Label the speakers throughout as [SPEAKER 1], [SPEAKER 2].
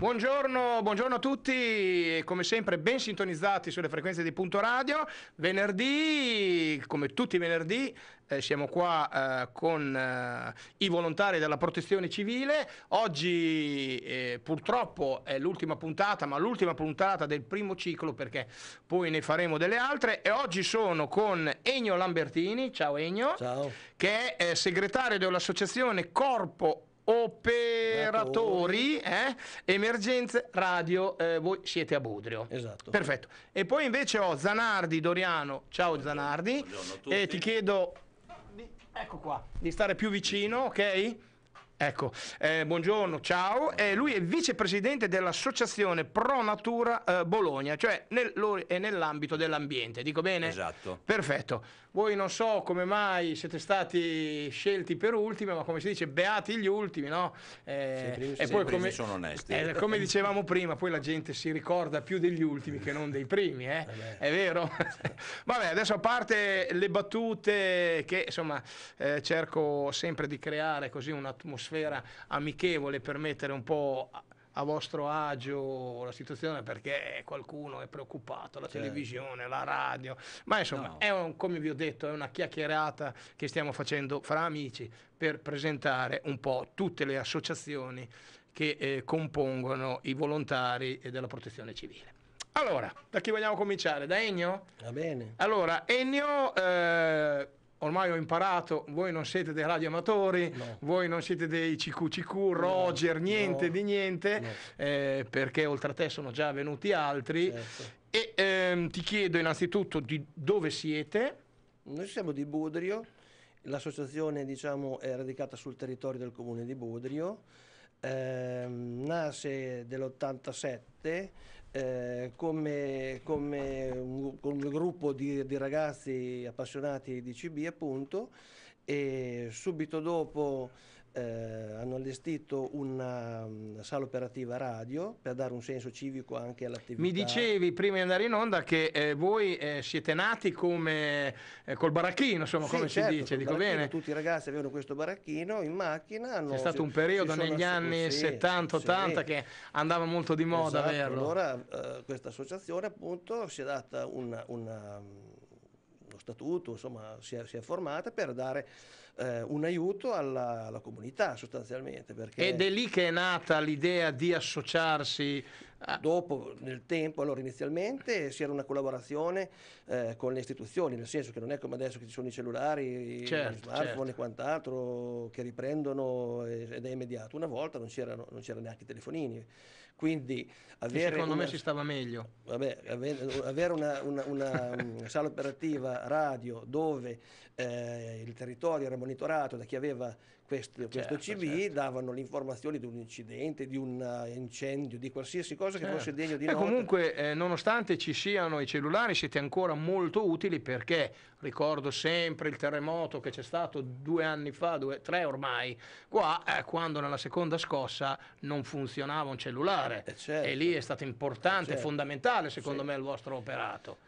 [SPEAKER 1] Buongiorno, buongiorno, a tutti, come sempre ben sintonizzati sulle frequenze di Punto Radio. Venerdì, come tutti i venerdì, eh, siamo qua eh, con eh, i volontari della protezione civile. Oggi eh, purtroppo è l'ultima puntata, ma l'ultima puntata del primo ciclo perché poi ne faremo delle altre. E oggi sono con Egno Lambertini, ciao Egno, ciao. che è eh, segretario dell'associazione Corpo operatori, eh? emergenze, radio, eh, voi siete a Budrio. Esatto. Perfetto. E poi invece ho Zanardi Doriano, ciao Buongiorno. Zanardi, Buongiorno a e ti chiedo di, ecco qua, di stare più vicino, ok? Ecco, eh, buongiorno, ciao. Eh, lui è vicepresidente dell'associazione Pro Natura eh, Bologna, cioè nel, nell'ambito dell'ambiente, dico bene? Esatto. Perfetto voi non so come mai siete stati scelti per ultimi, ma come si dice, beati gli ultimi, no? Eh, primi, e poi come, sono onesti. Eh, come dicevamo prima, poi la gente si ricorda più degli ultimi che non dei primi, eh? eh è vero? Vabbè, adesso a parte le battute che insomma eh, cerco sempre di creare così un'atmosfera amichevole per mettere un po' a vostro agio la situazione perché qualcuno è preoccupato, la certo. televisione, la radio, ma insomma no. è un, come vi ho detto, è una chiacchierata che stiamo facendo fra amici per presentare un po' tutte le associazioni che eh, compongono i volontari della protezione civile. Allora, da chi vogliamo cominciare? Da Ennio? Va bene. Allora, Ennio... Eh, ormai ho imparato, voi non siete dei radioamatori, no. voi non siete dei CQCQ, Roger, no, niente no, di niente, eh, perché oltre a te sono già venuti altri. Certo. E ehm, ti chiedo innanzitutto di dove siete. Noi siamo di Budrio, l'associazione diciamo,
[SPEAKER 2] è radicata sul territorio del comune di Budrio, eh, nasce dell'87. Eh, come, come un, un, gruppo di, di, ragazzi appassionati di CB appunto e subito dopo eh, hanno allestito una mm, sala operativa radio per dare un senso civico anche all'attività. Mi
[SPEAKER 1] dicevi prima di andare in onda che eh, voi eh, siete nati come eh, col baracchino, insomma, sì, come certo, si dice, dico bene.
[SPEAKER 2] Tutti i ragazzi avevano questo baracchino in macchina. Hanno, C'è stato si, un periodo negli anni sì, 70-80 sì. che
[SPEAKER 1] andava molto di moda esatto, averlo. Allora
[SPEAKER 2] eh, questa associazione appunto si è data una, una mm, statuto, insomma, si è, si è formata per dare eh, un aiuto alla, alla comunità sostanzialmente. Ed è
[SPEAKER 1] lì che è nata l'idea di
[SPEAKER 2] associarsi Ah. Dopo, nel tempo, allora inizialmente si era una collaborazione eh, con le istituzioni, nel senso che non è come adesso che ci sono i cellulari, certo, i smartphone certo. e quant'altro che riprendono ed è immediato. Una volta non, c'erano neanche i telefonini. Quindi avere secondo una, me si
[SPEAKER 1] stava meglio.
[SPEAKER 2] Vabbè, avere una, una, una sala operativa radio dove eh, il territorio era monitorato da chi aveva eh, questo, certo, questo CV certo. davano le informazioni di un incidente, di un eh, incendio, di qualsiasi cosa che certo. fosse eh. degno di noi.
[SPEAKER 1] comunque, eh, nonostante ci siano i cellulari, siete ancora molto utili perché ricordo sempre il terremoto che c'è stato due anni fa, due, tre ormai, qua eh, quando nella seconda scossa non funzionava un cellulare. Eh, certo. e lì è stato importante, certo. fondamentale secondo sì. me il vostro operato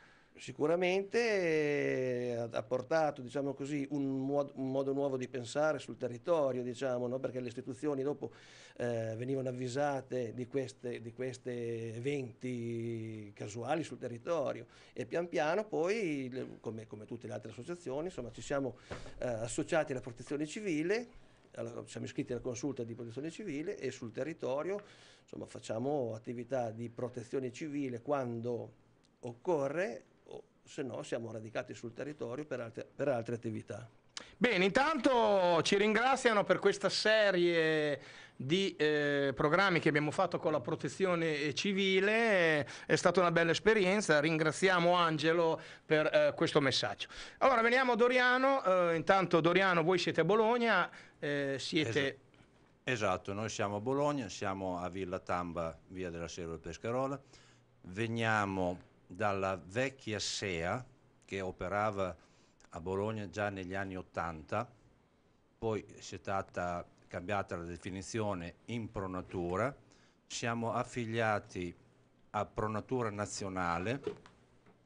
[SPEAKER 2] sicuramente eh, ha portato diciamo così, un, modo, un, modo, nuovo di pensare sul territorio, diciamo, no? perché le istituzioni dopo eh, venivano avvisate di questi eventi casuali sul territorio e pian piano poi, come, come tutte le altre associazioni, insomma, ci siamo eh, associati alla protezione civile alla, siamo iscritti alla consulta di protezione civile e sul territorio insomma, facciamo attività di protezione civile quando occorre se no siamo radicati sul territorio per altre, per altre attività.
[SPEAKER 1] Bene, intanto ci ringraziano per questa serie di eh, programmi che abbiamo fatto con la protezione civile, è stata una bella esperienza, ringraziamo Angelo per eh, questo messaggio. Allora veniamo a Doriano, eh, intanto Doriano voi siete a Bologna, eh, siete...
[SPEAKER 3] Esatto, noi siamo a Bologna, siamo a Villa Tamba, via della Serra del Pescarola, veniamo dalla vecchia SEA che operava a Bologna già negli anni 80, poi si è stata cambiata la definizione in pronatura, siamo affiliati a Pronatura Nazionale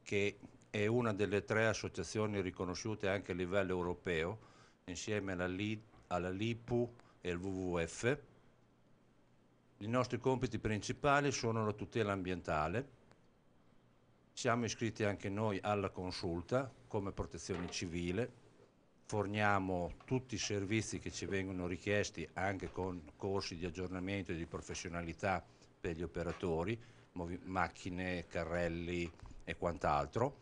[SPEAKER 3] che è una delle tre associazioni riconosciute anche a livello europeo insieme alla, LI, alla LIPU e al WWF. I nostri compiti principali sono la tutela ambientale, siamo iscritti anche noi alla consulta come protezione civile, forniamo tutti i servizi che ci vengono richiesti anche con corsi di aggiornamento e di professionalità per gli operatori, macchine, carrelli e quant'altro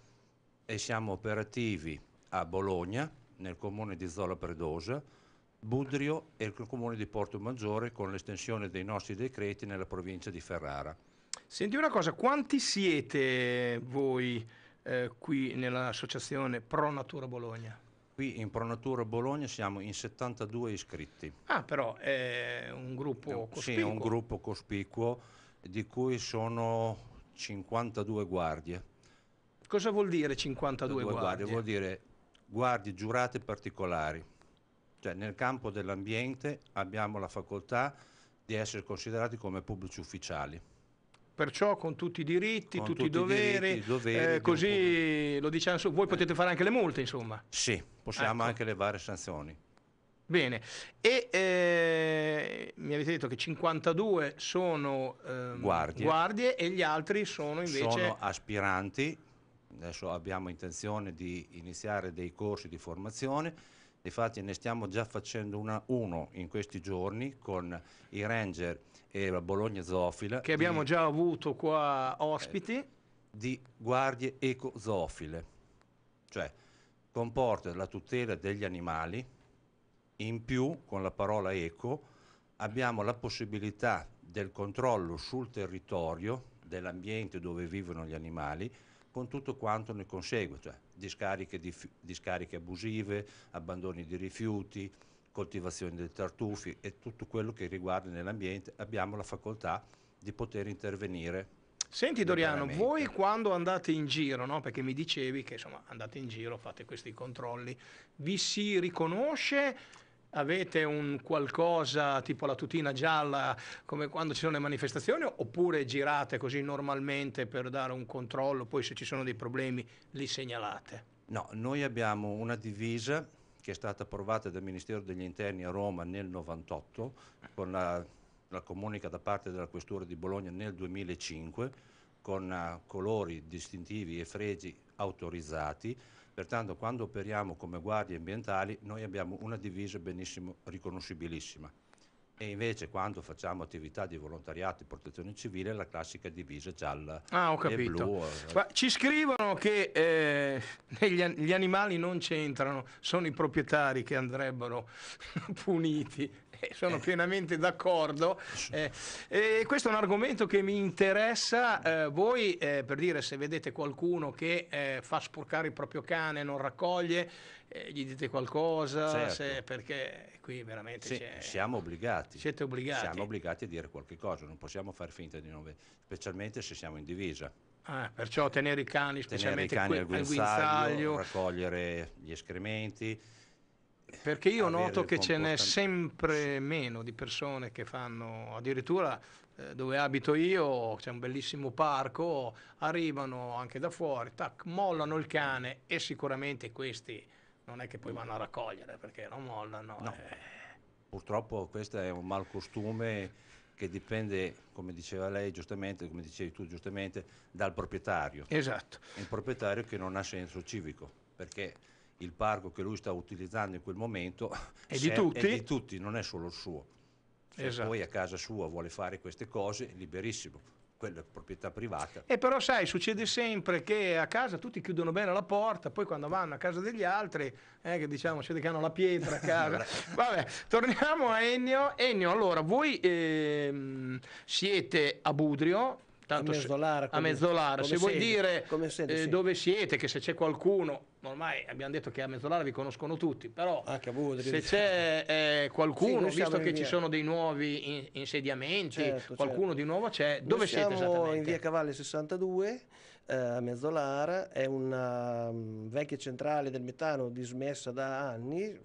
[SPEAKER 3] e siamo operativi a Bologna, nel comune di Zola Predosa, Budrio e il comune di Porto Maggiore con l'estensione dei nostri decreti nella provincia di Ferrara.
[SPEAKER 1] Senti una cosa, quanti siete voi eh, qui nell'associazione Pro Natura Bologna? Qui in Pro Natura Bologna siamo in 72
[SPEAKER 3] iscritti.
[SPEAKER 1] Ah, però è un gruppo cospicuo. Sì, è un gruppo cospicuo
[SPEAKER 3] di cui sono 52 guardie. Cosa vuol dire 52 guardie? guardie? Vuol dire guardie giurate particolari. Cioè nel campo dell'ambiente abbiamo la facoltà di essere considerati come pubblici ufficiali
[SPEAKER 1] perciò con tutti i diritti, tutti, tutti, i doveri, diritti, doveri eh, così lo diciamo su, voi potete fare anche le multe insomma.
[SPEAKER 3] Sì, possiamo ecco. anche levare sanzioni.
[SPEAKER 1] Bene, e eh, mi avete detto che 52 sono ehm, guardie. guardie. e gli altri sono invece... Sono
[SPEAKER 3] aspiranti, adesso abbiamo intenzione di iniziare dei corsi di formazione, infatti ne stiamo già facendo una, uno in questi giorni con i ranger e la Bologna zoofila. Che abbiamo di, già avuto qua ospiti. Eh, di guardie ecozoofile, cioè comporta la tutela degli animali, in più con la parola eco abbiamo la possibilità del controllo sul territorio, dell'ambiente dove vivono gli animali, con tutto quanto ne consegue, cioè discariche, di, discariche abusive, abbandoni di rifiuti, coltivazione dei tartufi e tutto quello che riguarda nell'ambiente, abbiamo la facoltà di poter intervenire.
[SPEAKER 1] Senti Doriano, voi quando andate in giro, no? perché mi dicevi che insomma, andate in giro, fate questi controlli, vi si riconosce avete un qualcosa tipo la tutina gialla come quando ci sono le manifestazioni oppure girate così normalmente per dare un controllo, poi se ci sono dei problemi li segnalate?
[SPEAKER 3] No, noi abbiamo una divisa che è stata approvata dal Ministero degli Interni a Roma nel 1998 con la, la, comunica da parte della Questura di Bologna nel 2005 con uh, colori distintivi e fregi autorizzati, pertanto quando operiamo come guardie ambientali noi abbiamo una divisa benissimo riconoscibilissima. E invece quando facciamo attività di volontariato e protezione civile la classica divisa gialla ah, ho capito. blu. Eh.
[SPEAKER 1] Ma ci scrivono che eh, gli, animali non c'entrano, sono i proprietari che andrebbero puniti. Eh, sono eh. pienamente d'accordo. questo è un argomento che mi interessa. voi, per dire, se vedete qualcuno che fa sporcare il proprio cane, non raccoglie, eh, gli dite qualcosa, certo. se, perché qui veramente sì,
[SPEAKER 3] siamo obbligati. Siete obbligati. Siamo obbligati a dire qualche cosa, non possiamo far finta di non vedere, specialmente se siamo in divisa.
[SPEAKER 1] Ah, perciò tenere i cani, specialmente tenere i cani al, guinzaglio, al guinzaglio,
[SPEAKER 3] raccogliere gli escrementi.
[SPEAKER 1] Perché io noto che ce n'è sempre meno di persone che fanno, addirittura eh, dove abito io c'è un bellissimo parco, arrivano anche da fuori, tac, mollano il cane e sicuramente questi non è che poi vanno a raccogliere perché non mollano. No. Eh.
[SPEAKER 3] Purtroppo questo è un mal costume che dipende, come diceva lei giustamente, come dicevi tu giustamente, dal proprietario. Esatto. Un proprietario che non ha senso civico, perché il parco che lui sta utilizzando in quel momento è di, tutti. È di tutti, non è solo il suo. Se esatto. poi a casa sua vuole fare queste cose, liberissimo quello è proprietà privata.
[SPEAKER 1] E però sai, succede sempre che a casa tutti chiudono bene la porta, poi quando vanno a casa degli altri, eh, che diciamo, siete che hanno la pietra a casa. Vabbè, torniamo a Ennio. Ennio, allora, voi ehm, siete a Budrio, Tanto a Mezzolara, come, a Mezzolara. se vuoi dire eh, dove siete, che se c'è qualcuno ormai abbiamo detto che a Mezzolara vi conoscono tutti, però H-V, ah, se c'è eh, qualcuno, sì, visto che via. ci sono dei nuovi in, insediamenti, certo, certo. qualcuno certo. di nuovo c'è, dove siamo siete esattamente? in via
[SPEAKER 2] Cavalli 62, eh, a Mezzolara, è una um, vecchia centrale del metano dismessa da anni,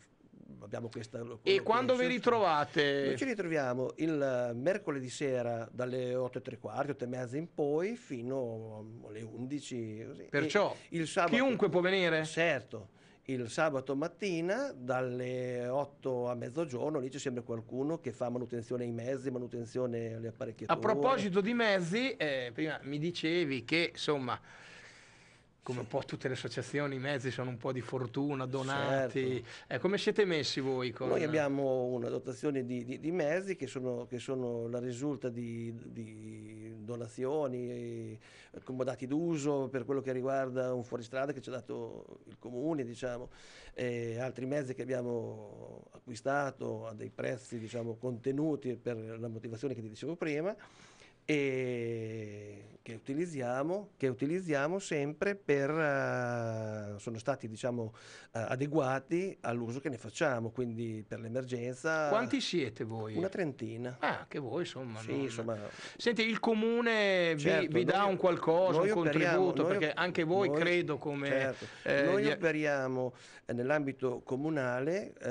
[SPEAKER 2] abbiamo questa... E quando vi ritrovate? Noi ci ritroviamo il mercoledì sera dalle 8 8 e tre quarti e mezza in poi fino alle 11. Così. Perciò sabato, chiunque può venire? Certo. Il sabato mattina dalle 8 a mezzogiorno lì c'è sempre qualcuno che fa manutenzione ai mezzi, manutenzione alle apparecchiature. A proposito
[SPEAKER 1] di mezzi, eh, prima mi dicevi che insomma come un po' tutte le associazioni, i mezzi sono un po' di fortuna, donati. Certo. Eh, come siete messi voi? Con... Noi abbiamo
[SPEAKER 2] una dotazione di, di, di mezzi che sono, che sono, la risulta di, di donazioni, accomodati d'uso per quello che riguarda un fuoristrada che ci ha dato il comune, diciamo, e altri mezzi che abbiamo acquistato a dei prezzi diciamo, contenuti per la motivazione che ti dicevo prima e che utilizziamo, che utilizziamo sempre per, uh, sono stati diciamo uh, adeguati all'uso che ne facciamo, quindi per l'emergenza. Quanti siete voi? Una trentina. Ah,
[SPEAKER 1] che voi insomma. Sì, non... insomma... Senti, il comune certo, vi, vi, certo, dà un qualcosa, un contributo, perché noi, anche voi noi, credo come... Certo. Eh, noi
[SPEAKER 2] operiamo eh, nell'ambito comunale, eh,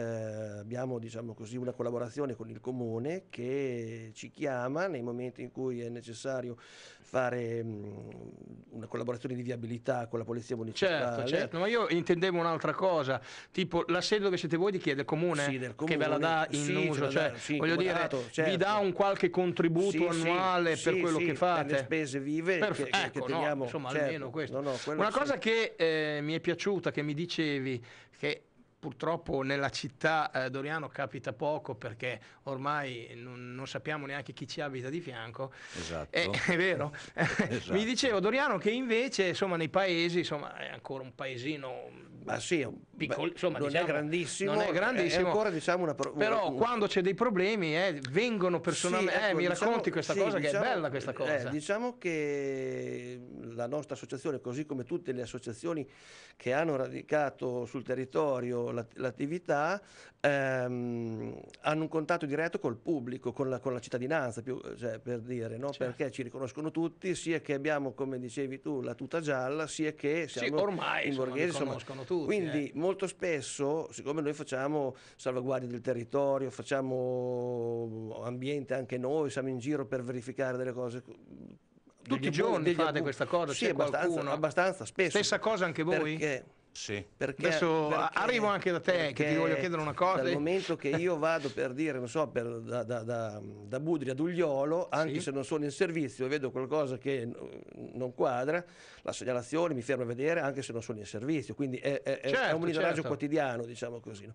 [SPEAKER 2] abbiamo diciamo così una collaborazione con il comune che ci chiama nei momenti in cui è necessario fare mh, mm, una collaborazione di viabilità con la polizia municipale. Certo, certo,
[SPEAKER 1] ma io intendevo un'altra cosa, tipo la sede dove siete voi di chi è del comune? Sì, del comune. Che ve la dà in sì, uso, cioè, sì, voglio dire, certo. vi dà certo. un qualche contributo annuale per quello che fate? Per le spese vive Perf- che, ecco, che teniamo. No, insomma, certo. almeno questo. No, no, una cosa che eh, mi è piaciuta, che mi dicevi, che purtroppo nella città eh, Doriano capita poco perché ormai non, non, sappiamo neanche chi ci abita di fianco.
[SPEAKER 3] Esatto. Eh, è vero.
[SPEAKER 1] Esatto. Mi dicevo Doriano che invece insomma, nei paesi insomma, è ancora un paesino Ma sì, piccolo, insomma, non, diciamo, è grandissimo, non è grandissimo. È ancora, diciamo, una pro- però una... quando c'è dei problemi eh, vengono personalmente... Sì, eh, ecco, mi diciamo, racconti questa sì, cosa che è diciamo bella questa eh, cosa.
[SPEAKER 2] diciamo che la nostra associazione, così come tutte le associazioni che hanno radicato sul territorio l'attività ehm, hanno un contatto diretto col pubblico, con la, con la cittadinanza, più, cioè, per dire, no? certo. perché ci riconoscono tutti, sia che abbiamo, come dicevi tu, la tuta gialla, sia che siamo sì, ormai, in borghese. Insomma, insomma. Tutti, Quindi eh. molto spesso, siccome noi facciamo salvaguardia del territorio, facciamo ambiente anche noi, siamo in giro per verificare delle cose
[SPEAKER 1] tutti i giorni fate questa cosa? Sì, abbastanza, abbastanza, spesso. Stessa cosa anche voi? Perché sì. Perché, Adesso perché, arrivo anche da te che ti voglio chiedere una cosa. Dal
[SPEAKER 2] momento che io vado per dire, non so, per, da, da, da, da, Budri a Dugliolo, anche sì. se non sono in servizio e vedo qualcosa che non quadra, la segnalazione mi fermo a vedere anche se non sono in servizio. Quindi è, è, certo, è un monitoraggio certo, certo. quotidiano, diciamo così. No?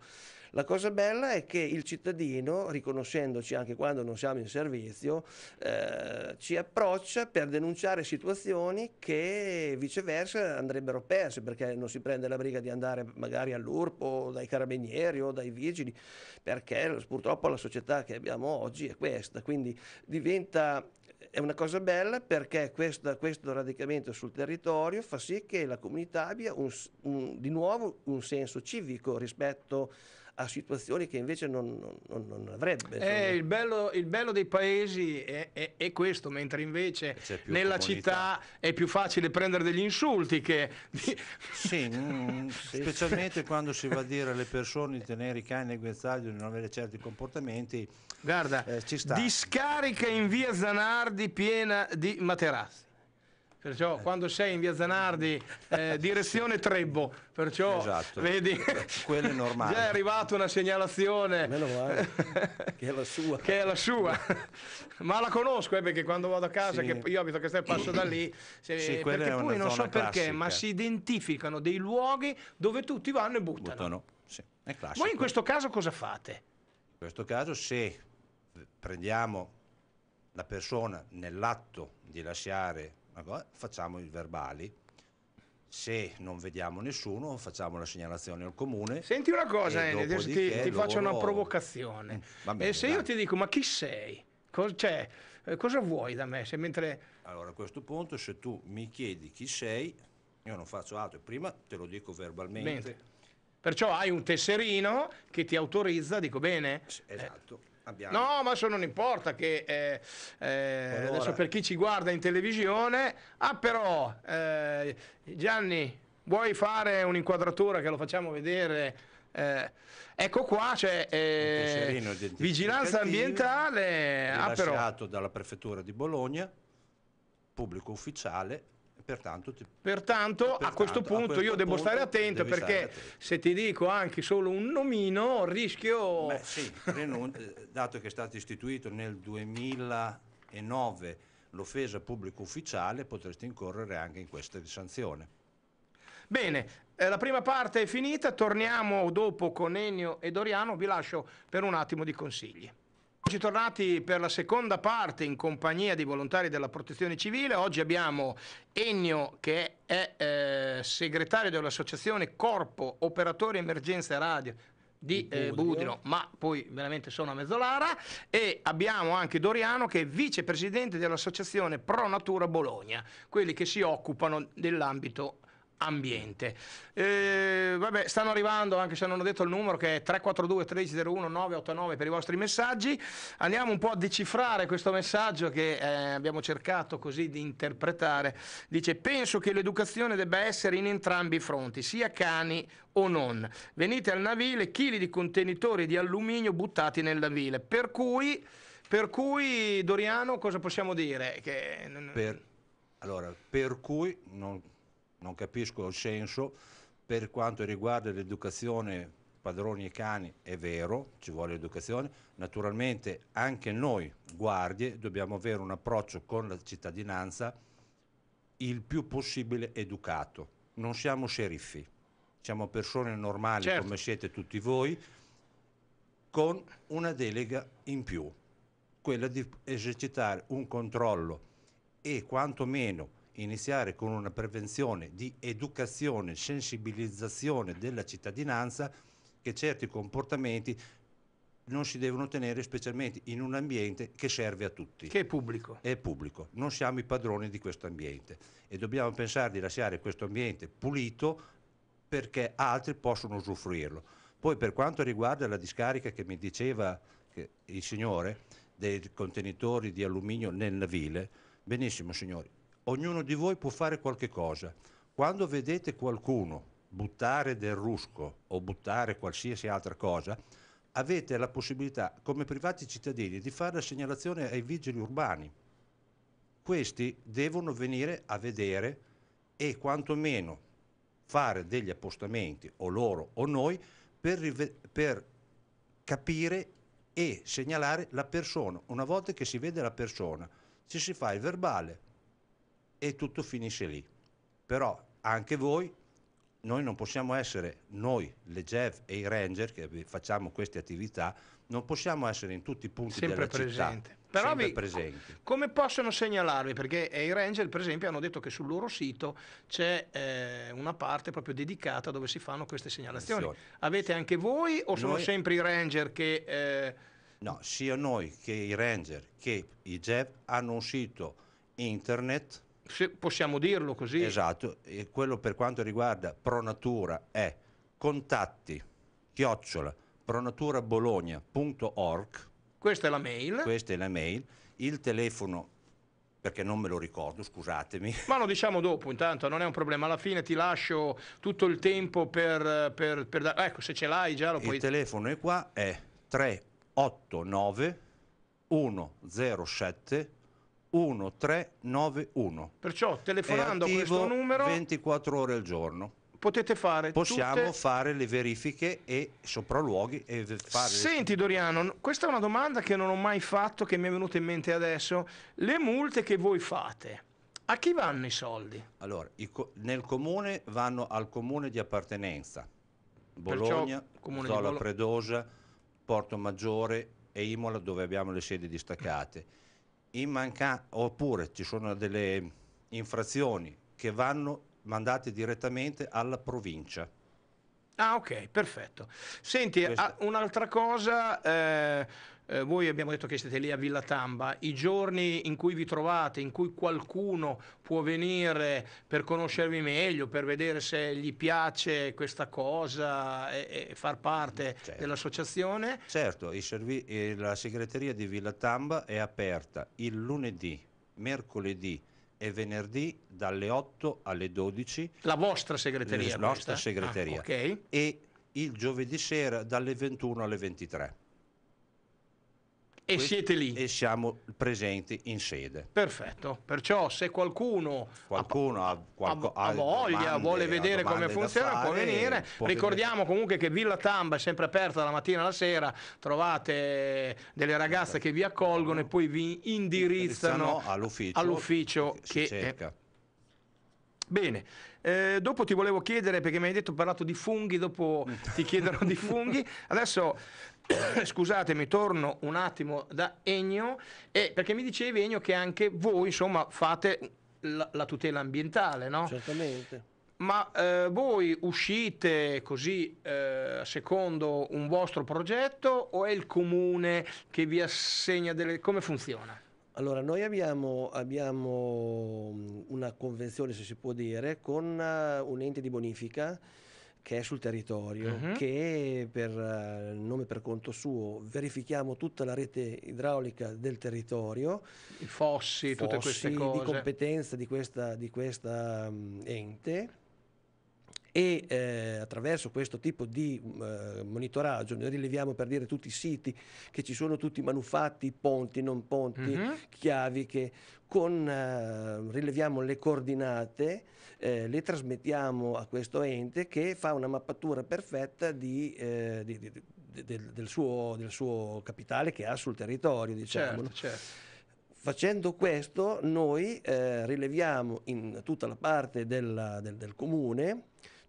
[SPEAKER 2] La cosa bella è che il cittadino, riconoscendoci anche quando non siamo in servizio, eh, ci approccia per denunciare situazioni che viceversa andrebbero perse perché non si prende la briga di andare magari all'urpo, dai carabinieri o dai vigili, perché purtroppo la società che abbiamo oggi è questa, quindi diventa è una cosa bella perché questa, questo radicamento sul territorio fa sì che la comunità abbia un, un, di nuovo un senso civico rispetto a a situazioni che invece non, non, non
[SPEAKER 1] avrebbe. Eh, il, bello, il, bello, dei paesi è, è, è questo, mentre invece nella comunità. città è più facile prendere degli insulti che... Sì, mm, sì. specialmente
[SPEAKER 3] quando si va a dire alle persone di tenere i cani nel guinzaglio, di non avere certi comportamenti. Guarda, eh, ci
[SPEAKER 1] sta. discarica in via Zanardi piena di materassi. Perciò quando sei in via Zanardi, eh, direzione Trebbo, perciò esatto. vedi, quello è normale. Già è arrivata una segnalazione. Meno male, che è la sua. che è la sua. Ma la conosco, eh, perché quando vado a casa, sì. che io abito a Castel, passo da lì, Sì, se, sì, perché poi non so perché, classica. ma si identificano dei luoghi dove tutti vanno e buttano. buttano. Sì, è classico. Voi in questo caso cosa fate?
[SPEAKER 3] In questo caso se prendiamo la persona nell'atto di lasciare facciamo i verbali. Se non vediamo nessuno, facciamo la segnalazione al comune. Senti una cosa, Eni, ti, ti loro... faccio una
[SPEAKER 1] provocazione. Bene, e se dai. io ti dico, ma chi sei? Cos- cioè, eh, cosa vuoi da me? Se mentre...
[SPEAKER 3] Allora, a questo punto, se tu mi chiedi chi sei, io non faccio altro. Prima te lo dico verbalmente. Mentre.
[SPEAKER 1] Perciò hai un tesserino che ti autorizza, dico bene? Esatto. Eh, Abbiamo. No, ma adesso non importa che eh, eh, adesso per chi ci guarda in televisione. Ah, però eh, Gianni, vuoi fare un'inquadratura che lo facciamo vedere? Eh, ecco qua c'è cioè, vigilanza ambientale rilasciato ah,
[SPEAKER 3] però. dalla prefettura di Bologna, pubblico ufficiale Pertanto, ti...
[SPEAKER 1] pertanto, pertanto, a questo punto a questo io devo stare attento perché stare attento. se ti dico anche solo un nomino rischio... Beh, sì,
[SPEAKER 3] eh, dato che è stato istituito nel 2009 l'offesa
[SPEAKER 1] pubblico ufficiale potresti incorrere anche in questa sanzione. Bene, eh, la prima parte è finita, torniamo dopo con Ennio e Doriano, vi lascio per un attimo di consigli. Oggi tornati per la seconda parte in compagnia di volontari della Protezione Civile. Oggi abbiamo Ennio che è eh, segretario dell'associazione Corpo Operatori Emergenze Radio di eh, Budino, ma poi veramente sono a Mezzolara e abbiamo anche Doriano che è vicepresidente dell'associazione Pro Natura Bologna, quelli che si occupano dell'ambito ambiente. Eh, vabbè, stanno arrivando, anche se non ho detto il numero, che è 342 1301 989 per i vostri messaggi. Andiamo un po' a decifrare questo messaggio che eh, abbiamo cercato così di interpretare. Dice, penso che l'educazione debba essere in entrambi i fronti, sia cani o non. Venite al navile, chili di contenitori di alluminio buttati nel navile. Per cui, per cui Doriano, cosa possiamo dire? Che...
[SPEAKER 3] Per, allora, per cui... Non non capisco il senso. Per quanto riguarda l'educazione padroni e cani, è vero, ci vuole educazione. Naturalmente anche noi, guardie, dobbiamo avere un approccio con la cittadinanza il più possibile educato. Non siamo sceriffi, siamo persone normali certo. come siete tutti voi, con una delega in più, quella di esercitare un controllo e quantomeno iniziare con una prevenzione di educazione, sensibilizzazione della cittadinanza che certi comportamenti non si devono tenere specialmente in un ambiente che serve a tutti. Che è pubblico. È pubblico, non siamo i padroni di questo ambiente e dobbiamo pensare di lasciare questo ambiente pulito perché altri possono usufruirlo. Poi per quanto riguarda la discarica che mi diceva il signore dei contenitori di alluminio nel navile, benissimo signori, ognuno di voi può fare qualche cosa. Quando vedete qualcuno buttare del rusco o buttare qualsiasi altra cosa, avete la possibilità, come privati cittadini, di fare la segnalazione ai vigili urbani. Questi devono venire a vedere e quantomeno fare degli appostamenti, o loro o noi, per, per capire e segnalare la persona. Una volta che si vede la persona, ci si fa il verbale, e tutto finisce lì. Però anche voi, noi non possiamo essere, noi, le GEV e i Ranger che facciamo queste attività, non possiamo essere in tutti i punti sempre della presente. città. Però sempre vi,
[SPEAKER 1] Come possono segnalarvi? Perché eh, i Ranger, per esempio, hanno detto che sul loro sito c'è eh, una parte proprio dedicata dove si fanno queste segnalazioni. Attenzione. Avete anche voi o sono sempre i Ranger che... Eh...
[SPEAKER 3] No, sia noi che i Ranger che i GEV hanno un sito internet se possiamo dirlo così. Esatto, e quello per quanto riguarda Pronatura è contatti chiocciola pronaturabologna.org.
[SPEAKER 1] Questa è la mail. Questa è la mail. Il telefono perché non me lo ricordo, scusatemi. Ma lo diciamo dopo, intanto non è un problema. Alla fine ti lascio tutto il tempo per... per, per ecco, se ce l'hai già lo puoi... Il telefono è qua,
[SPEAKER 3] è 389 107 1391.
[SPEAKER 1] Perciò telefonando a questo numero
[SPEAKER 3] 24 ore al giorno.
[SPEAKER 1] Potete fare Possiamo tutte...
[SPEAKER 3] fare le verifiche e sopralluoghi e fare Senti
[SPEAKER 1] Doriano, questa è una domanda che non ho mai fatto che mi è venuta in mente adesso. Le multe che voi fate
[SPEAKER 3] a chi vanno i soldi? Allora, i co- nel comune vanno al comune di appartenenza. Bologna, Zola Bolo- Predosa, Porto Maggiore e Imola dove abbiamo le sedi distaccate manca- oppure ci sono delle infrazioni che vanno mandate direttamente alla provincia.
[SPEAKER 1] Ah ok, perfetto. Senti, Questo... Ah, un'altra cosa... Eh eh, voi abbiamo detto che siete lì a Villa Tamba, i giorni in cui vi trovate, in cui qualcuno può venire per conoscervi meglio, per vedere se gli piace questa cosa e, e far parte mm, certo. dell'associazione?
[SPEAKER 3] Certo, servi- eh, la segreteria di Villa Tamba è aperta il lunedì, mercoledì, e venerdì dalle 8 alle 12. La vostra segreteria? La nostra segreteria. Ah, okay. E il giovedì sera dalle 21 alle 23. E Questo siete lì. E siamo presenti in sede.
[SPEAKER 1] Perfetto, perciò se qualcuno, qualcuno ha, qualco, ha, ha voglia, domande, vuole vedere come funziona, fare, può venire. Può Ricordiamo venire. comunque che Villa Tamba è sempre aperta dalla mattina alla sera, trovate delle ragazze che vi accolgono e poi vi indirizzano
[SPEAKER 3] all'ufficio, all'ufficio
[SPEAKER 1] che... Cerca. È... Bene, eh, dopo ti volevo chiedere, perché mi hai detto parlato di funghi, dopo ti chiederò di funghi. Adesso scusatemi, torno un attimo da Ennio, eh, perché mi dicevi Ennio che anche voi insomma fate la, la tutela ambientale, no? Certamente. Ma eh, voi uscite così eh, secondo un vostro progetto o è il comune che vi assegna delle... come funziona?
[SPEAKER 2] Allora, noi abbiamo, abbiamo mm, una convenzione, se si può dire, con eh, un ente di bonifica che è sul territorio, uh-huh. che per uh, nome per conto suo verifichiamo tutta la rete idraulica del territorio, i fossi, fossi tutte queste cose. di competenza di questa, di questa um, ente e eh, attraverso questo tipo di eh, monitoraggio noi rileviamo per dire tutti i siti che ci sono tutti i manufatti, ponti, non ponti, mm-hmm. chiavi che con, eh, rileviamo le coordinate, eh, le trasmettiamo a questo ente che fa una mappatura perfetta eh, di, di, di, del, del, suo, del, suo, capitale che ha sul territorio. Diciamo. Certo, certo. Facendo questo noi eh, rileviamo in tutta la parte della, del, del, comune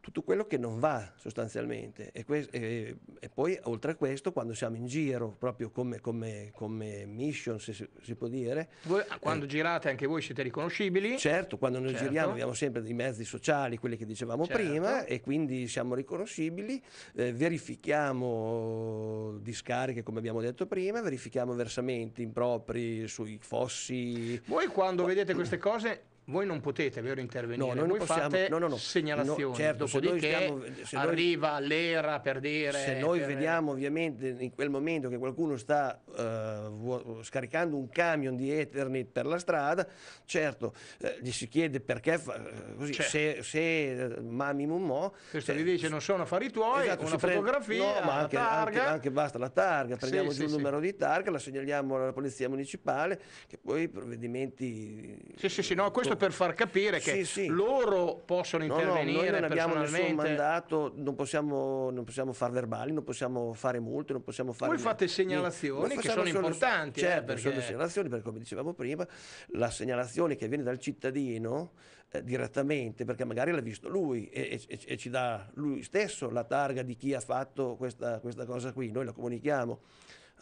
[SPEAKER 2] tutto quello che non va sostanzialmente. E, e, e, poi oltre a questo, quando siamo in giro, proprio come, come, come mission, se si, si può dire.
[SPEAKER 1] Voi, eh, quando eh, girate anche voi siete
[SPEAKER 2] riconoscibili? Certo, quando noi certo. giriamo abbiamo sempre dei mezzi sociali, quelli che dicevamo certo. prima, e quindi siamo riconoscibili, eh, verifichiamo discariche come abbiamo detto prima, verifichiamo versamenti impropri sui fossi. Voi
[SPEAKER 1] quando vedete
[SPEAKER 2] queste cose voi non potete, vero, intervenire, no, noi voi possiamo, fate no, no, no, segnalazioni, no, certo, dopodiché noi stiamo, arriva noi,
[SPEAKER 1] l'era per dire... Se noi per... vediamo
[SPEAKER 2] ovviamente in quel momento che qualcuno sta uh, scaricando un camion di Ethernet per la strada, certo, eh, gli si chiede perché, fa, eh, così, certo. se, se eh, Mami Mummò... Questo cioè, gli dice
[SPEAKER 1] non sono affari tuoi, esatto, una fotografia, no, ma anche, anche, anche,
[SPEAKER 2] basta la targa, prendiamo sì, giù sì, il numero sì. di targa, la segnaliamo alla polizia municipale, che poi i provvedimenti...
[SPEAKER 1] Sì, sì, sì, no, questo proprio per far capire che sì, sì. loro possono intervenire no, no, non abbiamo nessun mandato,
[SPEAKER 2] non possiamo, non possiamo far verbali, non possiamo fare multe, non possiamo fare... Voi fate segnalazioni che sono importanti. Certo, eh, perché... sono segnalazioni, perché come dicevamo prima, la segnalazione che viene dal cittadino eh, direttamente, perché magari l'ha visto lui e, e, e, ci dà lui stesso la targa di chi ha fatto questa, questa cosa qui, noi la comunichiamo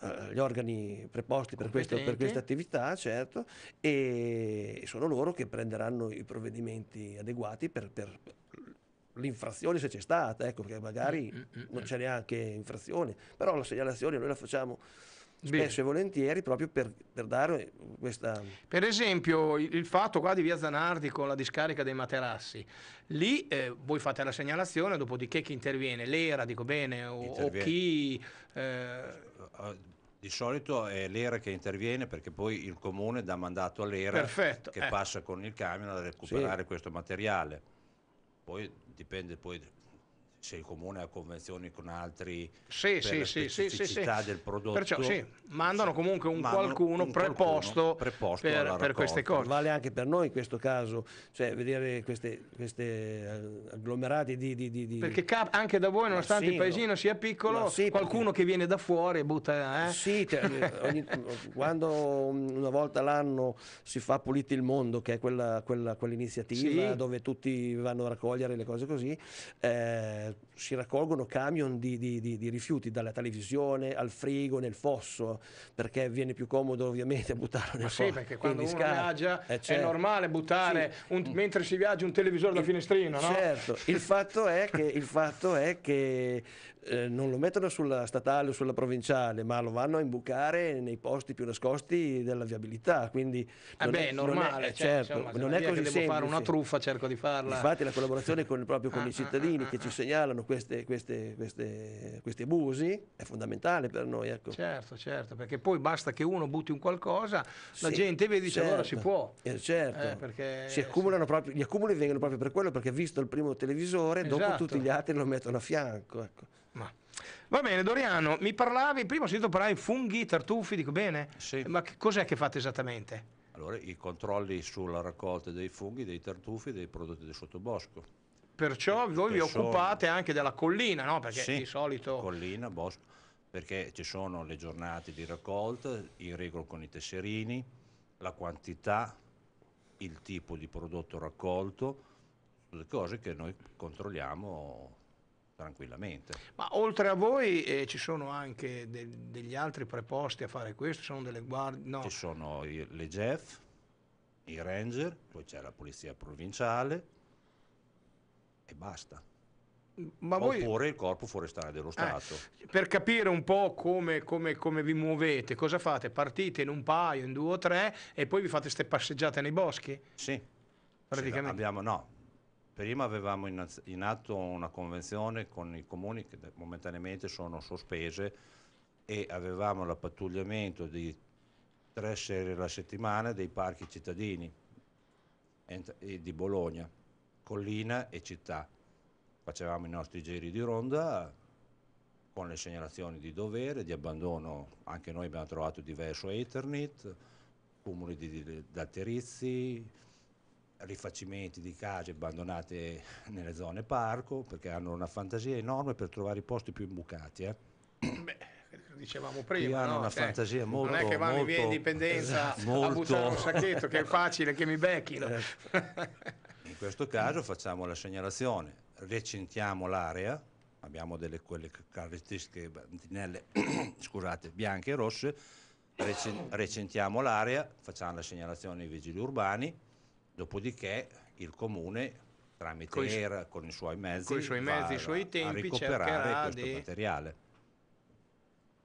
[SPEAKER 2] eh, gli organi preposti per, questo, per questa attività, certo, e sono loro che prenderanno i provvedimenti adeguati per, per l'infrazione se c'è stata, ecco, perché magari mm, mm, mm, non c'è neanche infrazione, però la segnalazione noi la facciamo spesso e volentieri proprio per, per, dare questa...
[SPEAKER 1] Per esempio il fatto qua di Via Zanardi con la discarica dei materassi, lì eh, voi fate la segnalazione, dopodiché chi interviene? L'era, dico bene, o, o chi... Eh... Ah, di
[SPEAKER 3] solito è l'era che interviene perché poi il comune dà mandato all'era Perfetto, che eh. passa con il camion a recuperare sì. questo materiale. Poi dipende poi se il comune ha convenzioni con altri sì, per sì, la specificità sì, del prodotto. Perciò sì,
[SPEAKER 2] mandano comunque un qualcuno, un preposto, qualcuno preposto per, per, queste cose. Vale anche per noi in questo caso, cioè vedere queste, queste eh, agglomerati di, di, di, Perché
[SPEAKER 1] cap- anche da voi, nonostante il paesino sia piccolo, qualcuno perché... che viene da fuori e butta... Eh? Sì, cioè, ogni,
[SPEAKER 2] quando una volta l'anno si fa Puliti il Mondo, che è quella, quella, quell'iniziativa dove tutti vanno a raccogliere le cose così, eh, si raccolgono camion di, di, di, di, rifiuti dalla televisione al frigo, nel fosso, perché viene più comodo ovviamente buttarlo nel fosso. Sì, perché quando uno viaggia eh, certo. è normale
[SPEAKER 1] buttare sì. un, mentre si viaggia un televisore il, da finestrino, no? Certo, il fatto è che, fatto
[SPEAKER 2] è che eh, non lo mettono sulla statale o sulla provinciale, ma lo vanno a imbucare nei posti più nascosti della viabilità. Quindi eh beh, è normale, non eh, è, cioè, certo, insomma, non è così devo semplice. fare una truffa,
[SPEAKER 1] cerco di farla. Infatti la
[SPEAKER 2] collaborazione con, proprio con ah, i ah, cittadini ah, ah, che ci ah. segnalano queste, queste, queste, questi abusi è fondamentale per noi. Ecco. Certo,
[SPEAKER 1] certo, perché poi basta che uno butti un qualcosa, sì, la gente vede e dice certo, allora si certo. può. Eh, certo, eh, perché, si
[SPEAKER 2] accumulano sì. proprio, gli accumuli vengono proprio per quello, perché visto il primo televisore, esatto. dopo tutti gli altri lo mettono a fianco. Ecco.
[SPEAKER 1] Va bene, Doriano, mi parlavi, prima ho sentito parlare di funghi, tartufi, dico bene? Sì. Ma che, cos'è che fate esattamente?
[SPEAKER 3] Allora, i controlli sulla raccolta dei funghi, dei tartufi, dei prodotti del sottobosco.
[SPEAKER 1] Perciò che, voi vi sono... occupate anche della collina, no? Perché sì, di
[SPEAKER 3] solito... collina, bosco, perché ci sono le giornate di raccolta, in regola con i tesserini, la quantità, il tipo di prodotto raccolto, tutte cose che noi controlliamo tranquillamente.
[SPEAKER 1] Ma oltre a voi eh, ci sono anche de degli altri preposti a fare questo, sono delle guardie? No. Ci
[SPEAKER 3] sono i, le Jeff, i Ranger, poi c'è la polizia provinciale e basta. Ma Oppure voi... il corpo forestale dello ah, Stato.
[SPEAKER 1] Eh, per capire un po' come, come, come, vi muovete, cosa fate? Partite in un paio, in due o tre e poi vi fate queste passeggiate nei boschi? Sì. Praticamente. Abbiamo, no,
[SPEAKER 3] Prima avevamo in atto una convenzione con i comuni che momentaneamente sono sospese e avevamo l'appattugliamento di tre sere alla settimana dei parchi cittadini di Bologna, collina e città. Facevamo i nostri giri di ronda con le segnalazioni di dovere, di abbandono, anche noi abbiamo trovato diverso Ethernet, cumuli di, di, da rifacimenti di case abbandonate nelle zone parco perché hanno una fantasia enorme per trovare i posti più imbucati. Eh. Beh,
[SPEAKER 1] dicevamo prima, hanno no? una cioè, fantasia molto non è che vanno molto, via in dipendenza molto... a buttare un sacchetto che è facile che mi becchino. Eh.
[SPEAKER 3] in questo caso facciamo la segnalazione, recentiamo l'area, abbiamo delle quelle caratteristiche bantinelle scusate, bianche e rosse, recentiamo l'area, facciamo la segnalazione ai vigili urbani Dopodiché il comune, tramite con ERA, con i suoi mezzi, con i suoi mezzi, i suoi tempi, a recuperare questo di... materiale.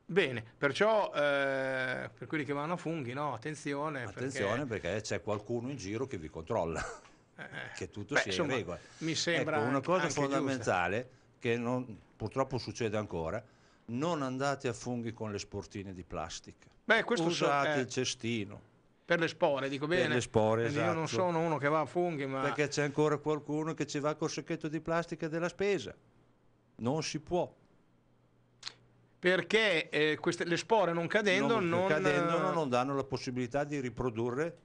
[SPEAKER 1] Bene, perciò eh, per quelli che vanno a funghi, no, attenzione. Attenzione
[SPEAKER 3] perché, perché c'è qualcuno in giro che vi controlla, eh, eh. che tutto beh, sia insomma, in regola. Mi sembra ecco, una cosa fondamentale giusta. che non, purtroppo succede ancora, non andate a funghi con le sportine di plastica. Beh,
[SPEAKER 1] Usate so, eh, il
[SPEAKER 3] cestino.
[SPEAKER 1] Per le spore, dico bene. Per le spore, esatto. Io non esatto. sono
[SPEAKER 3] uno che va a funghi, ma... Perché c'è ancora qualcuno che ci va col sacchetto di plastica della spesa. Non si può.
[SPEAKER 1] Perché eh, queste, le spore non cadendo non, non... cadendo eh, non
[SPEAKER 3] danno la possibilità di riprodurre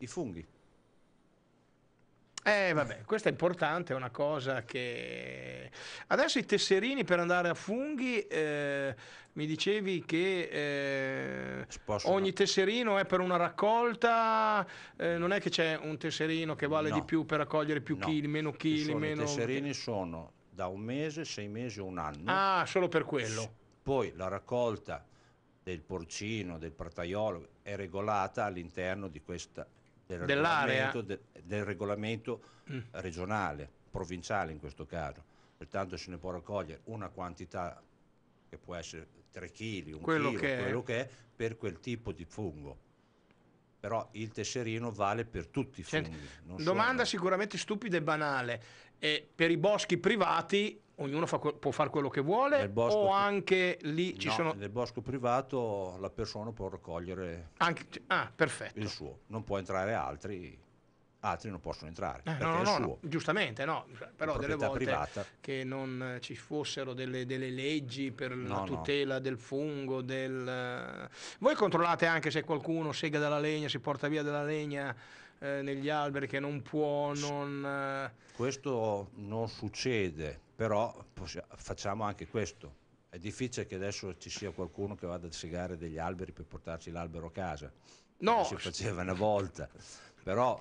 [SPEAKER 3] i funghi.
[SPEAKER 1] Eh vabbè, questo è importante, è una cosa che... Adesso i tesserini per andare a funghi, eh, mi dicevi che eh, ogni tesserino è per una raccolta, eh, non è che c'è un tesserino che vale no. di più per raccogliere più no. chili, meno chili, meno... I tesserini
[SPEAKER 3] sono da un mese, sei mesi o un anno. Ah, solo per quello. Poi la raccolta del porcino, del partaiolo è regolata all'interno di questa del dell'area regolamento, de, del regolamento mm. regionale, provinciale in questo caso. Pertanto se ne può raccogliere una quantità che può essere 3 kg, 1 quello, chilo, che, quello è. che è, per quel tipo di fungo però il tesserino vale per tutti i funghi. Senti, domanda
[SPEAKER 1] sono... sicuramente stupida e banale. Eh, per i boschi privati ognuno fa, può fare quello che vuole bosco, o anche lì ci no, sono...
[SPEAKER 3] Nel bosco privato la persona può raccogliere anche, ah, il suo, non può entrare altri altri non possono entrare. Eh, no, no, no, giustamente, no. Cioè, però delle volte privata.
[SPEAKER 1] che non ci fossero delle, delle leggi per la tutela del fungo, del... Eh, voi controllate anche se qualcuno sega della legna, si porta via della legna eh, negli alberi che non può, non... Eh,
[SPEAKER 3] Questo non succede però facciamo anche questo. È difficile che adesso ci sia qualcuno che vada a segare degli alberi per portarci l'albero a casa. No. si faceva una volta. Però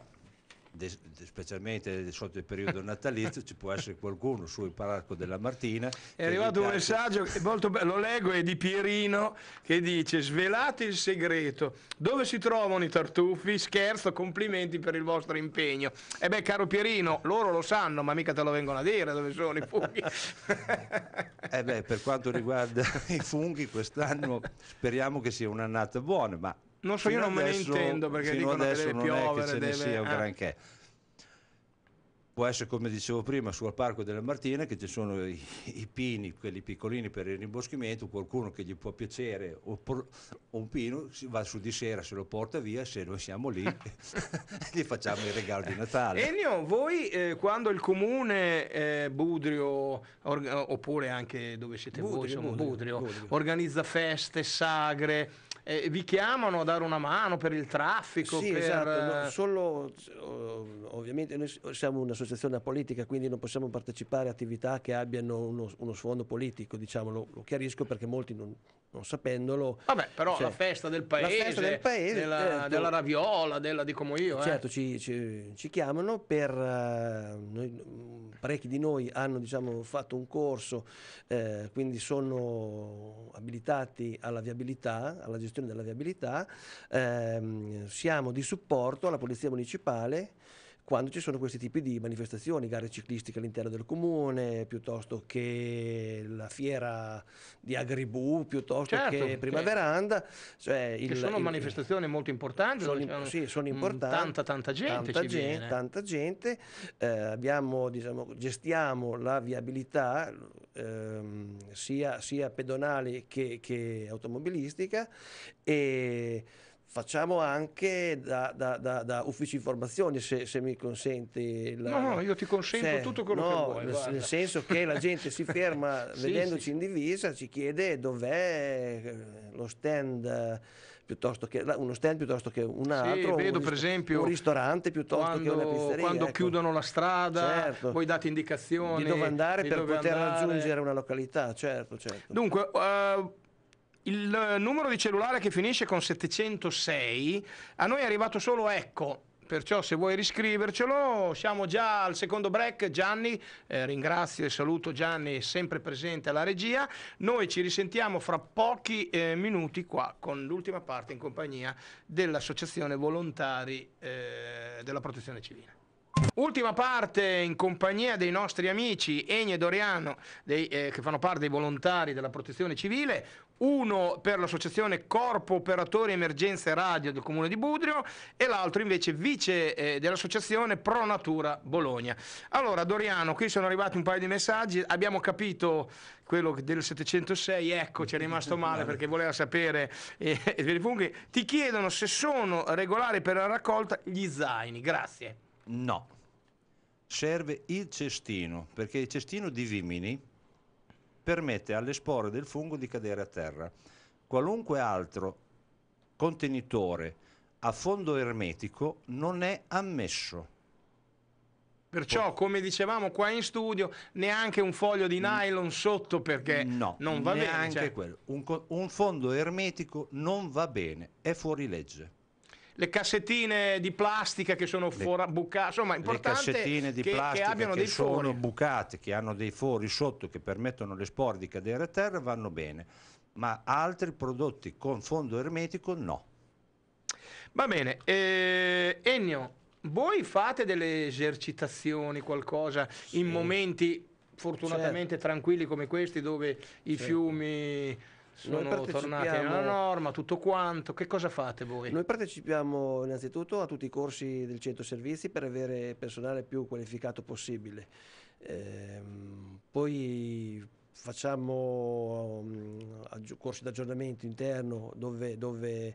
[SPEAKER 3] de, de, specialmente sotto il periodo natalizio ci può essere qualcuno sul parco della Martina.
[SPEAKER 1] È arrivato un messaggio molto bello, lo leggo, è di Pierino che dice svelate il segreto, dove si trovano i tartufi? Scherzo, complimenti per il vostro impegno. E beh caro Pierino, loro lo sanno, ma mica te lo vengono a dire dove sono i funghi. e
[SPEAKER 3] eh beh, per quanto riguarda i funghi quest'anno speriamo che sia un'annata buona, ma
[SPEAKER 1] non so, fino io non adesso, me ne intendo perché dicono adesso che deve piovere, che ce deve... ne sia un eh. granché.
[SPEAKER 3] Può essere come dicevo prima sul Parco delle Martine che ci sono i, i pini, quelli piccolini per il rimboschimento, qualcuno che gli può piacere o, o un pino va su di sera, se lo porta via, se noi siamo lì gli facciamo il regalo di
[SPEAKER 2] Natale.
[SPEAKER 1] Ennio, voi eh, quando il comune eh, Budrio, or, oppure anche dove siete Budrio, voi, insomma, Budrio, Budrio, organizza feste, sagre, eh, vi chiamano a dare una mano per il traffico. Sì, per... esatto, no, eh,
[SPEAKER 2] solo oh, ovviamente noi siamo un'associazione apolitica, quindi non possiamo partecipare a attività che abbiano uno, uno sfondo politico, diciamo, lo, lo chiarisco perché molti non, non sapendolo. Vabbè,
[SPEAKER 1] però cioè, la festa del paese, festa del paese della, certo. della, raviola, della dico io. Eh. Certo,
[SPEAKER 2] ci, ci, ci, chiamano per... Uh, noi, parecchi di noi hanno diciamo, fatto un corso, eh, quindi sono abilitati alla viabilità, alla gestione della viabilità, eh, siamo di supporto alla Polizia Municipale quando ci sono questi tipi di manifestazioni, gare ciclistiche all'interno del comune, piuttosto che la fiera di Agribù, piuttosto certo, che Prima che, Veranda. Cioè il, sono il, manifestazioni
[SPEAKER 1] molto importanti, sono, in, sì, sono importanti. Tanta, tanta gente. Tanta gente, tanta
[SPEAKER 2] gente. Eh, abbiamo, diciamo, gestiamo la viabilità ehm, sia, sia, pedonale che, che automobilistica. E, facciamo anche da, da, da, da ufficio informazioni se, se, mi consenti la... no no io ti consento se, tutto quello no, che vuoi nel, nel, senso che la gente si ferma sì, vedendoci sì. in divisa ci chiede dov'è eh, lo stand eh, piuttosto che uno stand piuttosto che un altro, sì, vedo, un, esempio, un, ristorante piuttosto quando, che una pizzeria. Quando ecco. chiudono
[SPEAKER 1] la strada, certo. poi date indicazioni di dove andare di per dove poter andare. raggiungere
[SPEAKER 2] una località, certo, certo.
[SPEAKER 1] Dunque, uh, il eh, numero di cellulare che finisce con 706 a noi è arrivato solo ecco perciò se vuoi riscrivercelo siamo già al secondo break Gianni eh, ringrazio e saluto Gianni sempre presente alla regia noi ci risentiamo fra pochi eh, minuti qua con l'ultima parte in compagnia dell'associazione volontari eh, della protezione civile Ultima parte in compagnia dei nostri amici Eni e Doriano, dei, eh, che fanno parte dei volontari della protezione civile, uno per l'associazione Corpo Operatori Emergenze Radio del Comune di Budrio e l'altro invece vice eh, dell'associazione Pro Natura Bologna. Allora Doriano, qui sono arrivati un paio di messaggi, abbiamo capito quello del 706, ecco ci è rimasto male perché voleva sapere, eh, eh ti chiedono se sono regolari per la raccolta gli zaini, grazie.
[SPEAKER 3] No, serve il cestino, perché il cestino di Vimini permette alle spore del fungo di cadere a terra. Qualunque altro contenitore a fondo ermetico non è ammesso.
[SPEAKER 1] Perciò, come dicevamo qua in studio, neanche un foglio di nylon sotto perché no, non va bene. Cioè... Un,
[SPEAKER 3] un fondo ermetico non va bene, è fuori legge
[SPEAKER 1] le cassettine di plastica che sono fuori bucate, insomma è importante le cassettine di che, plastica che, che sono fori.
[SPEAKER 3] bucate, che hanno dei fori sotto che permettono alle spore di cadere a terra vanno bene, ma altri prodotti con fondo ermetico
[SPEAKER 1] no. Va bene, eh, Ennio, voi fate delle esercitazioni, qualcosa sì. in momenti fortunatamente certo. tranquilli come questi dove i certo. fiumi sono partecipiamo... tornati alla norma, tutto quanto, che cosa fate voi? Noi
[SPEAKER 2] partecipiamo innanzitutto a tutti i corsi del centro servizi per avere personale più qualificato possibile, ehm, poi facciamo um, corsi di aggiornamento interno dove, dove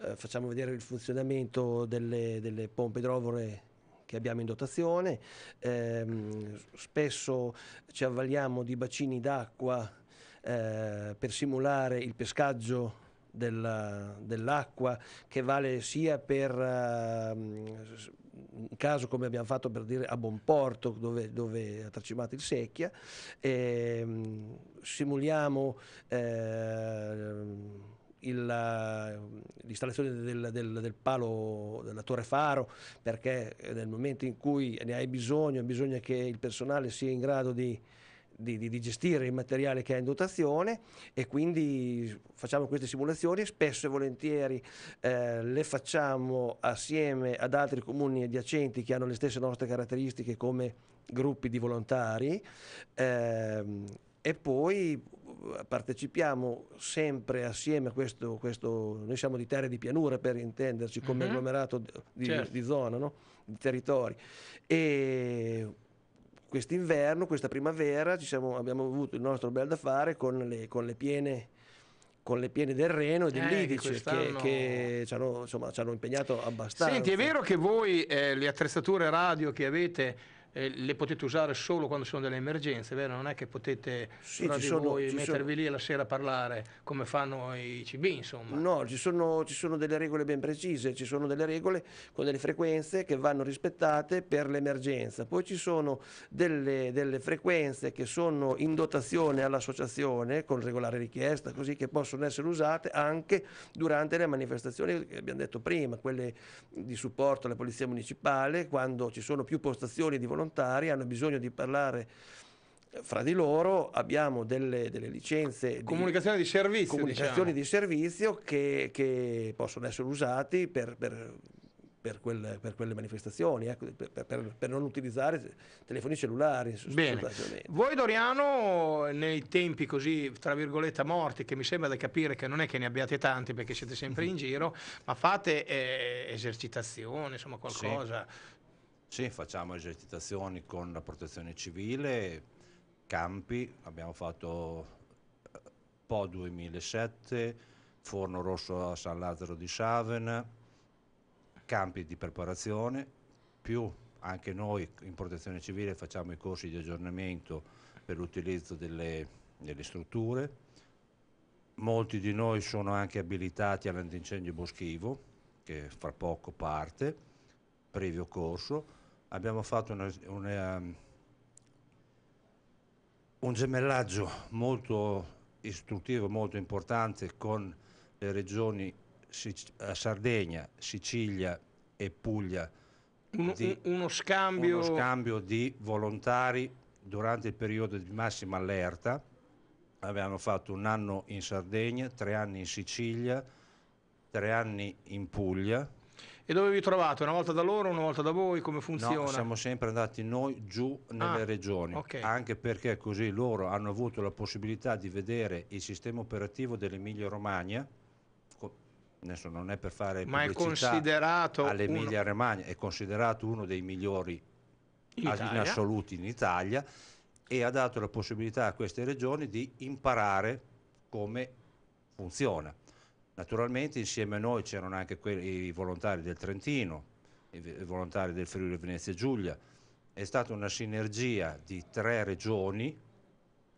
[SPEAKER 2] eh, facciamo vedere il funzionamento delle, delle pompe idrovore che abbiamo in dotazione, ehm, spesso ci avvaliamo di bacini d'acqua eh, per simulare il pescaggio dell'acqua che vale sia per un eh, caso come abbiamo fatto per dire a Bonporto dove, dove ha tracimato il secchia eh, simuliamo eh, l'installazione del, del, del, palo della Torre Faro perché nel momento in cui ne hai bisogno bisogna che il personale sia in grado di di, di, di, gestire il materiale che ha in dotazione e quindi facciamo queste simulazioni, spesso e volentieri eh, le facciamo assieme ad altri comuni adiacenti che hanno le stesse nostre caratteristiche come gruppi di volontari eh, e poi partecipiamo sempre assieme a questo, questo, noi siamo di terre di pianura per intenderci come uh-huh. agglomerato di, certo. di zona, no? di territori. E quest'inverno, questa primavera, siamo, abbiamo avuto il nostro bel da fare con le, con le piene con le piene del Reno e dell'Idice eh, che, che, ci, hanno, insomma, ci hanno impegnato abbastanza. Senti,
[SPEAKER 1] è vero che voi eh, le attrezzature radio che avete eh, le potete usare solo quando sono delle emergenze, vero? Non è che potete sì, ci sono, voi ci mettervi sono... lì la sera a parlare come fanno i CB, insomma.
[SPEAKER 2] No, ci sono, ci sono, delle regole ben precise, ci sono delle regole con delle frequenze che vanno rispettate per l'emergenza. Poi ci sono delle, delle frequenze che sono in dotazione all'associazione con regolare richiesta, così che possono essere usate anche durante le manifestazioni che abbiamo detto prima, quelle di supporto alla polizia municipale, quando ci sono più postazioni di volontariato volontari, hanno bisogno di parlare eh, fra di loro abbiamo delle, delle licenze comunicazione di, di servizio, comunicazioni diciamo. di servizio che, che, possono essere usati per, per, per, quelle, per quelle, manifestazioni, eh, per, non utilizzare telefoni cellulari. Bene.
[SPEAKER 1] Voi Doriano, nei tempi così, tra virgolette, morti, che mi sembra di capire che non è che ne abbiate tanti perché siete sempre mhm. in giro, ma fate eh, esercitazione, insomma qualcosa. Sì sì,
[SPEAKER 3] facciamo esercitazioni con la protezione civile, campi, abbiamo fatto eh, Po 2007, Forno Rosso a San Lazzaro di Savena, campi di preparazione, più anche noi in protezione civile facciamo i corsi di aggiornamento per l'utilizzo delle, delle strutture. Molti di noi sono anche abilitati all'antincendio boschivo, che fra poco parte, previo corso abbiamo fatto una, una, un gemellaggio molto istruttivo, molto importante con le regioni eh, Sardegna, Sicilia e Puglia.
[SPEAKER 1] Di, uno, scambio... uno scambio
[SPEAKER 3] di volontari durante il periodo di massima allerta. Abbiamo fatto un anno in Sardegna, tre anni in Sicilia, tre anni in Puglia
[SPEAKER 1] e dove vi trovate? Una volta da loro, una volta da voi? Come funziona? No, siamo
[SPEAKER 3] sempre andati noi giù nelle ah, regioni, okay. anche perché così loro hanno avuto la possibilità di vedere il sistema operativo dell'Emilia Romagna, adesso non è per fare ma è considerato all'Emilia Romagna, è considerato uno dei migliori in, in assoluti in Italia e ha dato la possibilità a queste regioni di imparare come funziona. Naturalmente insieme a noi c'erano anche quelli, i volontari del Trentino, i volontari del Friuli Venezia Giulia. È stata una sinergia di tre regioni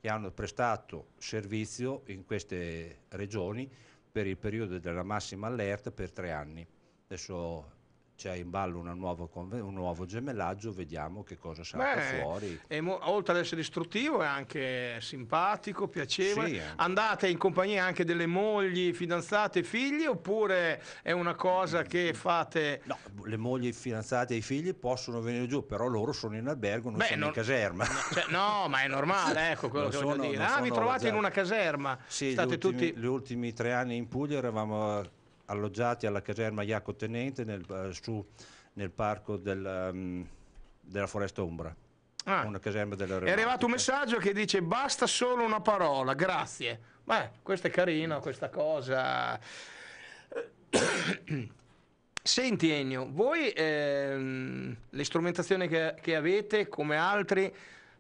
[SPEAKER 3] che hanno prestato servizio in queste regioni per il periodo della massima allerta per tre anni. Adesso c'è in ballo nuova, un nuovo gemellaggio, vediamo che cosa sarà Beh, fuori.
[SPEAKER 1] Mo- oltre ad essere istruttivo è anche simpatico, piacevole. Sì, eh. Andate in compagnia anche delle mogli, fidanzate, figli oppure è una cosa mm. che fate... No,
[SPEAKER 3] le mogli, fidanzate e i figli
[SPEAKER 1] possono venire giù,
[SPEAKER 3] però loro sono in albergo, non Beh, sono non... in caserma. No, cioè,
[SPEAKER 1] no, ma è normale,
[SPEAKER 3] ecco quello non che sono, voglio dire. Ah, vi trovate già... in una
[SPEAKER 1] caserma. Sì, State gli ultimi, tutti...
[SPEAKER 3] gli ultimi tre anni in Puglia eravamo A alloggiati alla caserma Iaco Tenente nel, eh, su, nel parco del, um, della Foresta Umbra. Ah, una caserma della È arrivato
[SPEAKER 1] un messaggio che dice basta solo una parola, grazie. Beh, questo è carino, questa cosa. Senti Ennio, voi ehm, le strumentazioni che, che, avete, come altri,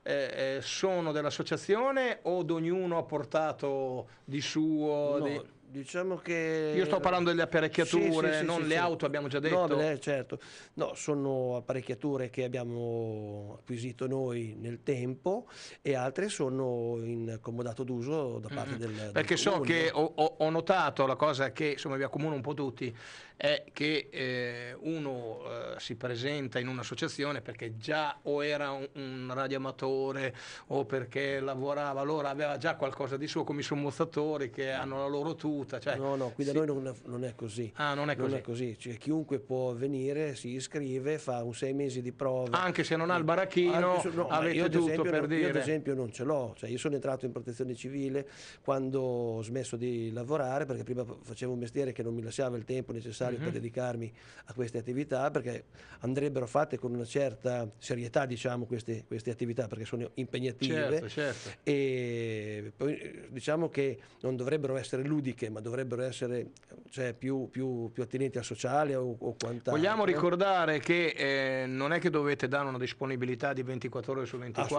[SPEAKER 1] eh, eh sono dell'associazione o ognuno ha portato di suo? No. Di Diciamo che... Io sto parlando delle apparecchiature, sì, sì, non le auto, abbiamo già detto. No, beh,
[SPEAKER 2] certo. No, sono apparecchiature che abbiamo acquisito noi nel tempo e altre sono in comodato d'uso da mm, parte mm-hmm. del... Perché del so comune. che
[SPEAKER 1] ho, ho, notato la cosa che insomma vi accomuna un po' tutti, è che eh, uno eh, si presenta in un'associazione perché già o era un, un radioamatore o perché lavorava, allora aveva già qualcosa di suo come i sommozzatori che hanno la loro tuta. Cioè, no, no, qui da sì. noi
[SPEAKER 2] non, non, è così. Ah, non è non così. È così. Cioè, chiunque può venire, si iscrive, fa un sei mesi di prova. Anche se non ha il baracchino, se, no, avete tutto esempio, per non, dire. Io ad esempio non ce l'ho, cioè, io sono entrato in protezione civile quando ho smesso di lavorare perché prima facevo un mestiere che non mi lasciava il tempo necessario necessario mm-hmm. per dedicarmi a queste attività perché andrebbero fatte con una certa serietà diciamo queste, queste attività perché sono impegnative certo, certo. e poi diciamo che non dovrebbero essere ludiche ma dovrebbero essere cioè, più, più, più, attinenti al sociale o, o quant'altro. Vogliamo
[SPEAKER 1] ricordare che eh, non è che dovete dare una disponibilità di 24 ore su 24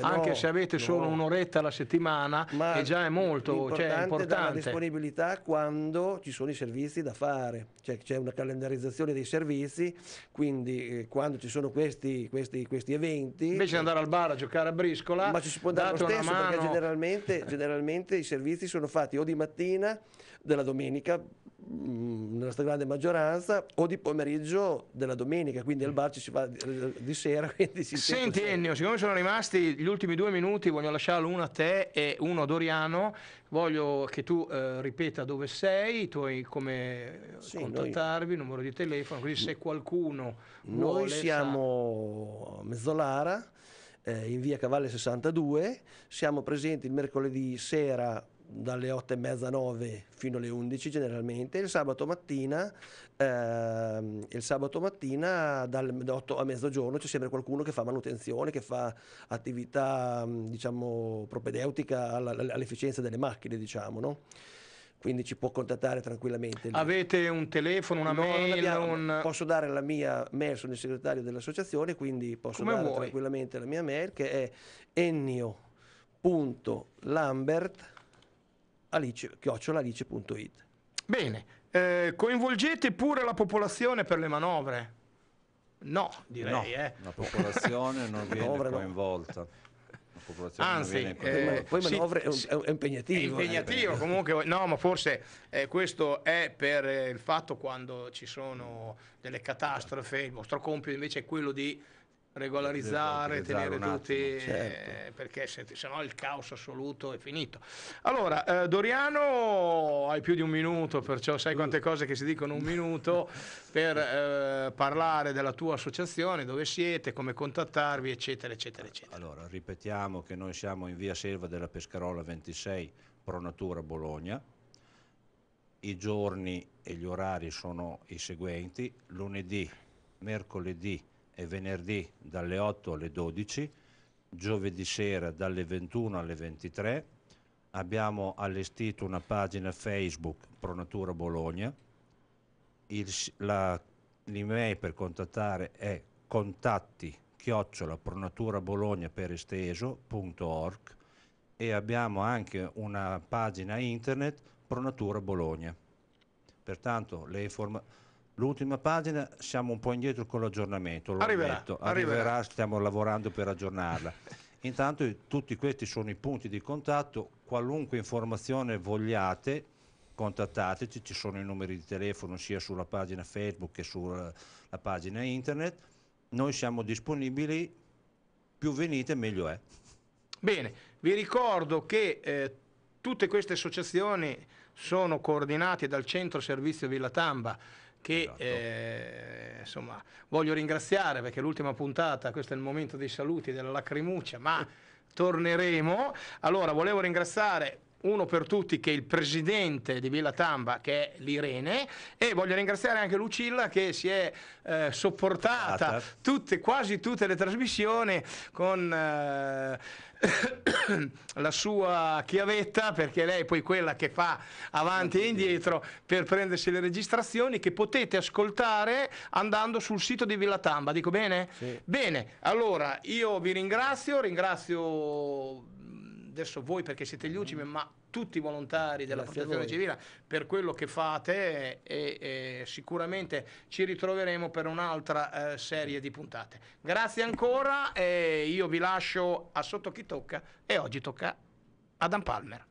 [SPEAKER 1] anche no, se avete no. solo un'oretta alla settimana ma e già è molto importante, cioè, è importante.
[SPEAKER 2] disponibilità quando ci sono i servizi da fare. Cioè, cioè c'è una calendarizzazione dei servizi, quindi eh, quando ci sono questi, questi, questi eventi... Invece di andare
[SPEAKER 1] al bar a giocare a briscola... Ma ci si può andare lo stesso perché generalmente,
[SPEAKER 2] generalmente i servizi sono fatti o di mattina, della domenica Mm, nella stragrande maggioranza, o di pomeriggio della domenica, quindi al mm. bar ci si va eh, di, sera. Si
[SPEAKER 1] Senti Ennio, siccome sono rimasti gli ultimi due minuti, voglio lasciarlo uno a te e uno a Doriano, voglio che tu eh, ripeta dove sei, tuoi, come eh, sì, contattarvi, noi... numero di telefono, così se mm. qualcuno... Noi
[SPEAKER 2] siamo sa... a Mezzolara, eh, in via Cavalle 62, siamo presenti il mercoledì sera dalle 8 e mezza 9 fino alle 11 generalmente, il sabato mattina, ehm, il sabato mattina dal, 8 a mezzogiorno c'è sempre qualcuno che fa manutenzione, che fa attività mm, diciamo, propedeutica all'efficienza delle macchine, diciamo, no? quindi ci può contattare tranquillamente. Lì. Avete un telefono, una no, mail? Abbiamo, un... Posso dare la mia mail, sono il segretario dell'associazione, quindi posso Come dare vuoi. tranquillamente la mia mail che è ennio.lambert.com alice, chiocciolalice.it.
[SPEAKER 1] Bene, eh, coinvolgete pure la popolazione per le manovre? No, direi. No, eh. La popolazione
[SPEAKER 3] non viene coinvolta. Anzi, eh, poi manovre
[SPEAKER 1] sì, è, è, impegnativo. È eh. impegnativo, eh. comunque, no, ma forse eh, questo è per eh, il fatto quando ci sono delle catastrofe, il vostro compito invece è quello di regolarizzare, esatto, esatto, tenere tutti, certo. eh, perché se no il caos assoluto è finito. Allora, eh, Doriano, hai più di un minuto, perciò sai quante mm. cose che si dicono un minuto per eh, parlare della tua associazione, dove siete, come contattarvi, eccetera, eccetera, eccetera.
[SPEAKER 3] Allora, ripetiamo che noi siamo in via Selva della Pescarola 26, Pronatura Bologna. I giorni e gli orari sono i seguenti, lunedì, mercoledì, e venerdì dalle 8 alle 12, giovedì sera dalle 21 alle 23. Abbiamo allestito una pagina Facebook Pronatura Bologna. Il, la, l'email per contattare è contatti chiocciola pronatura bologna per esteso.org e abbiamo anche una pagina internet Pronatura Bologna. Pertanto le informazioni L'ultima pagina, siamo un po' indietro con l'aggiornamento, arriverà, ammetto, arriverà, arriverà, stiamo lavorando per aggiornarla. Intanto tutti questi sono i punti di contatto, qualunque informazione vogliate contattateci, ci sono i numeri di telefono sia sulla pagina Facebook che sulla pagina internet, noi siamo disponibili,
[SPEAKER 1] più venite meglio è. Bene, vi ricordo che eh, tutte queste associazioni sono coordinate dal Centro Servizio Villa Tamba che esatto. eh, insomma voglio ringraziare perché l'ultima puntata, questo è il momento dei saluti della lacrimuccia, ma torneremo. Allora volevo ringraziare uno per tutti che è il presidente di Villa Tamba che è l'Irene e voglio ringraziare anche Lucilla che si è eh, sopportata tutte, quasi tutte le trasmissioni con eh, la sua chiavetta perché lei è poi quella che fa avanti e indietro per prendersi le registrazioni che potete ascoltare andando sul sito di Villa Tamba, dico bene? Sì. Bene, allora io vi ringrazio, ringrazio mm, adesso voi perché siete gli ultimi, ma tutti i volontari della Grazie protezione civile per quello che fate e, e sicuramente ci ritroveremo per un'altra eh, serie di puntate. Grazie ancora e io vi lascio a sotto chi tocca e oggi tocca ad Adam Palmer.